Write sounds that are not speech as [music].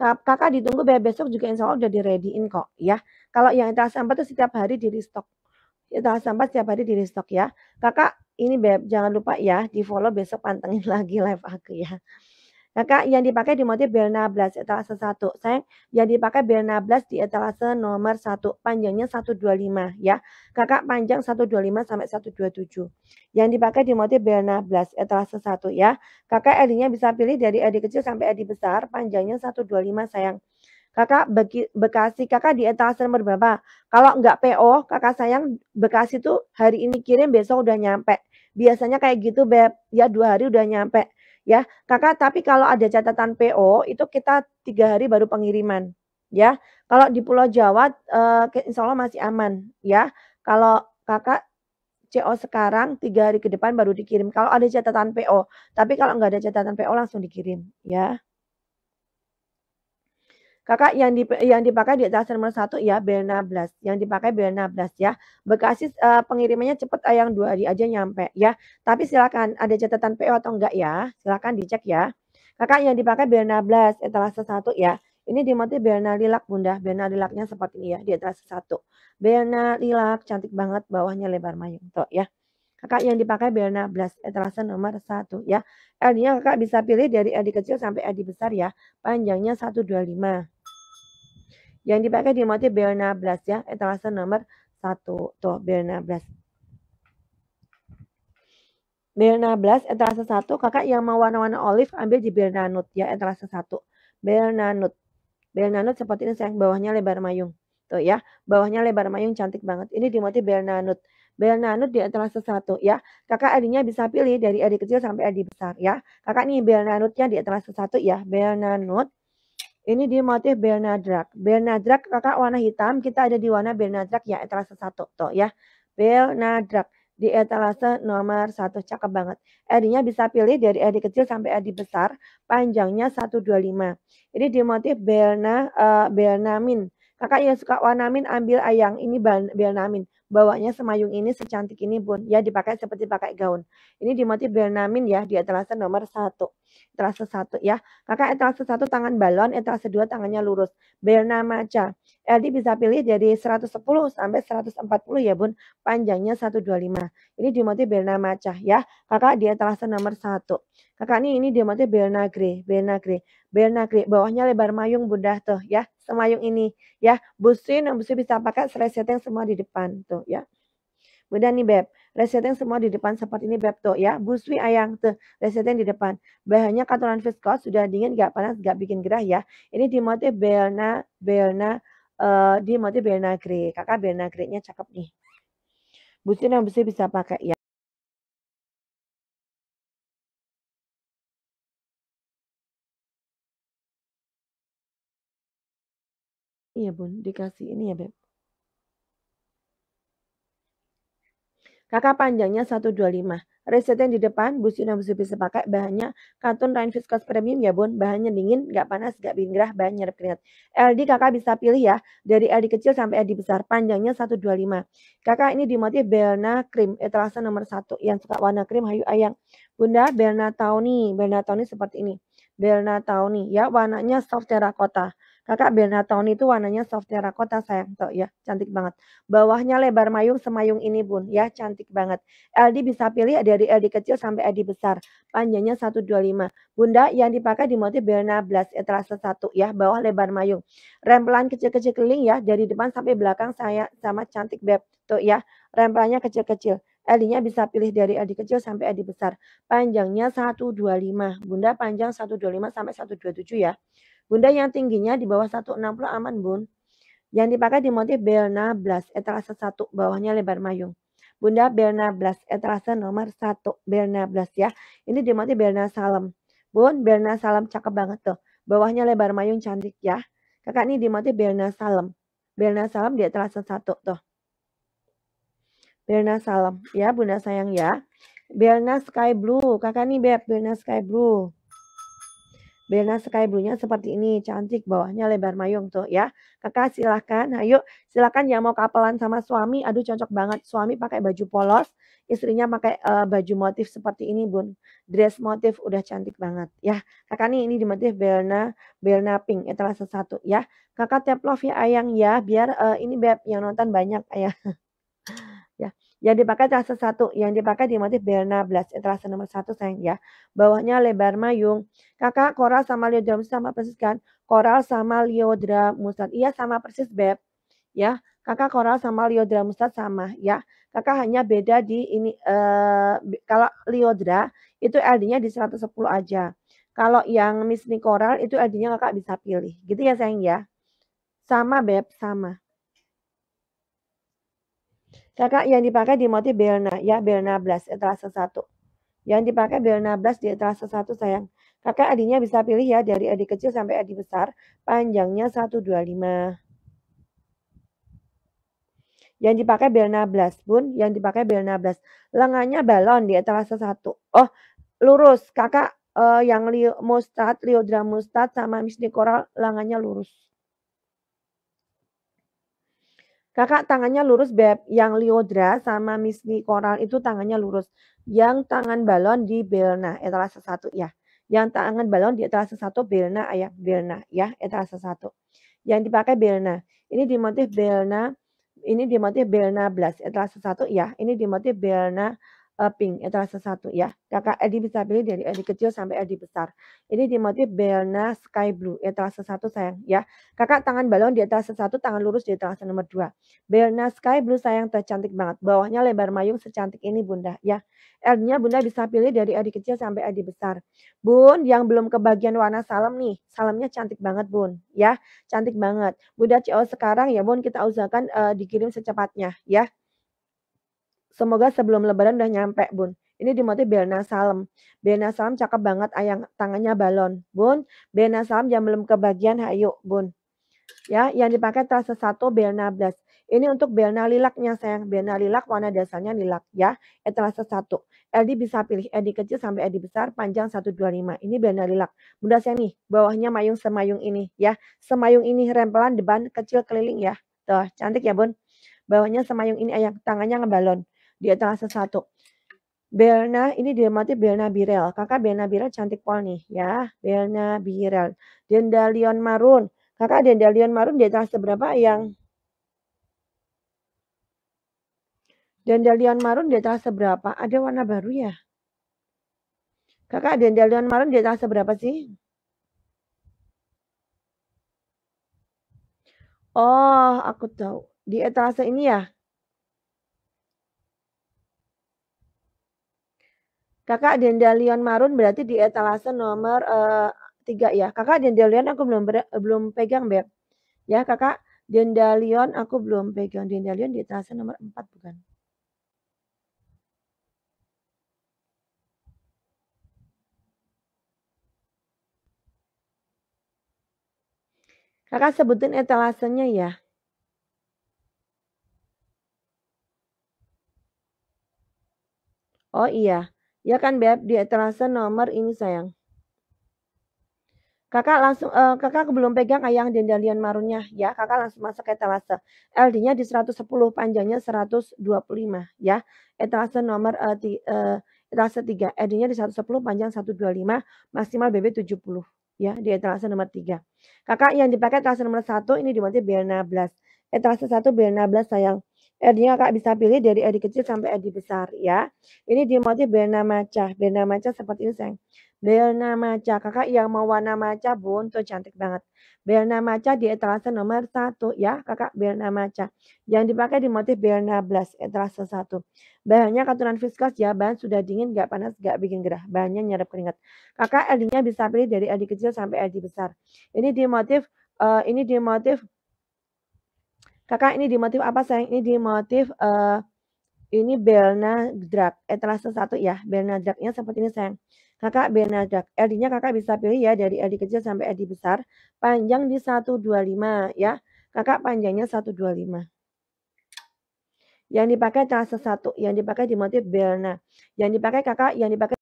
kakak ditunggu biar besok juga insya Allah udah readyin kok ya. Kalau yang etalase 4 itu setiap hari di restock. Etalase ya, 4 setiap hari di restock ya. Kakak ini beb jangan lupa ya di follow besok pantengin [laughs] lagi live aku ya. Kakak nah, yang dipakai di motif Berna Blas etalase 1. Sayang, yang dipakai Berna Blas di etalase nomor 1. Panjangnya 125 ya. Kakak panjang 125 sampai 127. Yang dipakai di motif Berna Blas etalase 1 ya. Kakak edinya bisa pilih dari edi kecil sampai edi besar. Panjangnya 125 sayang. Kakak Beki, Bekasi, kakak di etalase nomor berapa? Kalau enggak PO, kakak sayang Bekasi tuh hari ini kirim besok udah nyampe. Biasanya kayak gitu Beb, ya dua hari udah nyampe ya kakak tapi kalau ada catatan PO itu kita tiga hari baru pengiriman ya kalau di Pulau Jawa eh, insya Allah masih aman ya kalau kakak CO sekarang tiga hari ke depan baru dikirim kalau ada catatan PO tapi kalau nggak ada catatan PO langsung dikirim ya Kakak yang di, yang dipakai di atas nomor satu ya Belna Blast. Yang dipakai Belna Blast ya. Bekasi uh, pengirimannya cepet ayang ah, dua hari aja nyampe ya. Tapi silakan ada catatan PO atau enggak ya. Silakan dicek ya. Kakak yang dipakai Belna 16 etalase satu ya. Ini di motif berna lilak bunda. Belna lilaknya seperti ini ya. Di etalase satu Belna lilak cantik banget bawahnya lebar mayung tuh ya. Kakak yang dipakai Belna blas etalase nomor satu ya. Ini kakak bisa pilih dari adik kecil sampai adik besar ya. Panjangnya 125. Yang dipakai di motif bernablas ya, etalase eh, nomor satu Tuh, bernablas. Bernablas etalase eh, satu. kakak yang mau warna-warna olive ambil di Bernanut ya, etalase eh, 1. Bernanut. Bernanut seperti ini sayang, bawahnya lebar mayung. Tuh ya, bawahnya lebar mayung cantik banget. Ini di motif Bernanut. Bernanut di etalase satu ya. Kakak adinya bisa pilih dari adik kecil sampai adik besar ya. Kakak nih bernanutnya di etalase satu ya. Bernanut. Ini di motif Bernadrak. Bernadrak kakak warna hitam, kita ada di warna Bernadrak ya etalase 1 toh ya. Bernadrak di etalase nomor 1. Cakep banget. Edinya bisa pilih dari ID kecil sampai ID besar. Panjangnya 125. Ini di motif Belna, uh, eh, Bernamin. Kakak yang suka warna min ambil ayang. Ini bernamin. Bawanya semayung ini, secantik ini pun Ya dipakai seperti pakai gaun. Ini di motif bernamin ya di etalase nomor 1. Etalase satu ya. Maka etalase eh, satu tangan balon, etalase eh, dua tangannya lurus. Bernama Ca. LD bisa pilih dari 110 sampai 140 ya bun. Panjangnya 125. Ini dimoti belna macah ya. Kakak dia etalase nomor 1. Kakak ini ini Belna Bernagre. Bernagre. Bernagre. Bawahnya lebar mayung bunda tuh ya. Semayung ini ya. Busi, nah, busi bisa pakai yang semua di depan tuh ya. Bunda nih Beb. Resleting semua di depan seperti ini bebto ya. Buswi ayang tuh Resleting di depan. Bahannya katuran viskos sudah dingin gak panas gak bikin gerah ya. Ini di motif belna belna uh, eh, di motif belna grey. Kakak belna grey-nya cakep nih. Buswi yang besi bisa pakai ya. Iya bun, dikasih ini ya beb. Kakak panjangnya 125. Reset yang di depan, busi dan busi bisa pakai, bahannya katun Rain Viscose Premium ya bun, bahannya dingin, nggak panas, nggak bingrah, bahan nyerap keringat. LD kakak bisa pilih ya, dari LD kecil sampai LD besar, panjangnya 125. Kakak ini di motif Belna Cream, etalase nomor 1, yang suka warna krim hayu ayang. Bunda, Belna Tawny, Belna Tawny seperti ini. Belna Tawny ya, warnanya soft terracotta. Kakak Belna tahun itu warnanya soft terracotta sayang tuh ya, cantik banget. Bawahnya lebar mayung semayung ini bun ya, cantik banget. LD bisa pilih dari LD kecil sampai LD besar. Panjangnya 125. Bunda yang dipakai di motif Berna Blast etalase eh, 1 ya, bawah lebar mayung. Rempelan kecil-kecil keliling ya, dari depan sampai belakang saya sama cantik beb tuh ya. Rempelannya kecil-kecil. LD-nya bisa pilih dari LD kecil sampai LD besar. Panjangnya 125. Bunda panjang 125 sampai 127 ya. Bunda yang tingginya di bawah 160 aman bun. Yang dipakai di motif Belna Blas, etalase 1, bawahnya lebar mayung. Bunda Belna Blas, etalase nomor 1, Belna Blas ya. Ini di motif Belna Salam. Bun, Belna Salam cakep banget tuh. Bawahnya lebar mayung cantik ya. Kakak ini di motif Belna Salam. Belna Salam di etalase 1 tuh. Belna Salam ya, Bunda sayang ya. Belna Sky Blue, kakak ini Beb, Belna Sky Blue. Belna sky blue-nya seperti ini, cantik bawahnya lebar mayung tuh ya. Kakak silahkan, ayo nah, silakan yang mau kapelan sama suami, aduh cocok banget. Suami pakai baju polos, istrinya pakai uh, baju motif seperti ini bun. Dress motif udah cantik banget ya. Kakak nih ini di motif Belna, Belna pink, etalase satu ya. Kakak tiap love ya ayang ya, biar uh, ini beb yang nonton banyak ayah. [laughs] ya. Yang dipakai terasa satu, yang dipakai di motif Berna Blas, terasa nomor satu sayang ya. Bawahnya lebar mayung. Kakak koral sama liodra sama persis kan? Koral sama liodra musad. Iya sama persis beb. Ya, kakak koral sama liodra musad sama ya. Kakak hanya beda di ini eh, kalau liodra itu LD-nya di 110 aja. Kalau yang misni koral itu LD-nya kakak bisa pilih. Gitu ya sayang ya. Sama beb, sama. Kakak ya, yang dipakai di motif Belna ya, Belna Blas etalase eh, 1. Yang dipakai Belna Blas di etalase 1 sayang. Kakak adiknya bisa pilih ya dari adik kecil sampai adik besar, panjangnya 125. Yang dipakai Belna Blas pun, yang dipakai Belna Blas. Lengannya balon di etalase 1. Oh, lurus. Kakak uh, yang li, mustad, liodra mustad sama misni koral lengannya lurus. Kakak tangannya lurus beb. Yang Liodra sama Miss Coral itu tangannya lurus. Yang tangan balon di Belna etalase satu ya. Yang tangan balon di etalase satu Belna ayah Belna ya etalase satu. Yang dipakai Belna. Ini dimotif Belna. Ini dimotif Belna belas etalase satu ya. Ini dimotif Belna uh, pink itu salah satu ya kakak edi bisa pilih dari edi kecil sampai edi besar ini di motif belna sky blue itu salah satu sayang ya kakak tangan balon di atas satu tangan lurus di atas nomor dua belna sky blue sayang tercantik banget bawahnya lebar mayung secantik ini bunda ya Ernya bunda bisa pilih dari edi kecil sampai edi besar bun yang belum kebagian warna salam nih salamnya cantik banget bun ya cantik banget bunda CO sekarang ya bun kita usahakan uh, dikirim secepatnya ya Semoga sebelum lebaran udah nyampe, Bun. Ini di Belna Salem. Belna Salem cakep banget ayang tangannya balon. Bun, Belna Salem yang belum kebagian hayu, Bun. Ya, yang dipakai terasa satu Belna Blas. Ini untuk Belna lilaknya sayang. Belna lilak warna dasarnya lilak ya. Etalase eh, satu. Eddy bisa pilih Eddy kecil sampai Eddy besar panjang 125. Ini Belna lilak. Mudah sayang nih. Bawahnya mayung semayung ini ya. Semayung ini rempelan depan kecil keliling ya. Tuh, cantik ya, Bun. Bawahnya semayung ini ayam tangannya ngebalon di telah sesuatu. Belna, ini mati Belna Birel. Kakak Belna Birel cantik pol nih ya. Belna Birel. Dendalion Marun. Kakak Dendalion Marun di atas berapa yang? Dendalion Marun di atas berapa? Ada warna baru ya? Kakak Dendalion Marun di atas berapa sih? Oh, aku tahu. Di etalase ini ya? Kakak Dendalion Marun berarti di etalase nomor eh, tiga 3 ya. Kakak Dendalion aku belum ber, belum pegang Beb. Ya kakak Dendalion aku belum pegang. Dendalion di etalase nomor 4 bukan? Kakak sebutin etalasenya ya. Oh iya, Ya kan Beb, di etalase nomor ini sayang. Kakak langsung uh, kakak belum pegang ayang dendalian marunnya ya. Kakak langsung masuk ke etalase. LD-nya di 110, panjangnya 125 ya. Etalase nomor uh, di, uh, etalase 3. LD-nya di 110, panjang 125, maksimal BB 70 ya di etalase nomor 3. Kakak yang dipakai etalase nomor 1 ini dibantu B16. Etalase 1 B16 sayang r kak kakak bisa pilih dari edi kecil sampai edi besar ya. Ini di motif berna maca. Berna maca seperti ini sayang. Berna maca. Kakak yang mau warna maca tuh cantik banget. Berna maca di etalase nomor satu ya. Kakak berna maca. Yang dipakai di motif berna blas etalase satu. Bahannya katunan viscose ya. Bahan sudah dingin gak panas gak bikin gerah. Bahannya nyerap keringat. Kakak edinya bisa pilih dari edi kecil sampai edi besar. Ini di motif uh, ini di motif Kakak ini di motif apa sayang? Ini di motif uh, ini belna drag. Etalase eh, satu ya. Belna dragnya seperti ini sayang. Kakak belna drag. LD-nya kakak bisa pilih ya dari LD kecil sampai LD besar. Panjang di 125 ya. Kakak panjangnya 125. Yang dipakai etalase satu. Yang dipakai di motif belna. Yang dipakai kakak, yang dipakai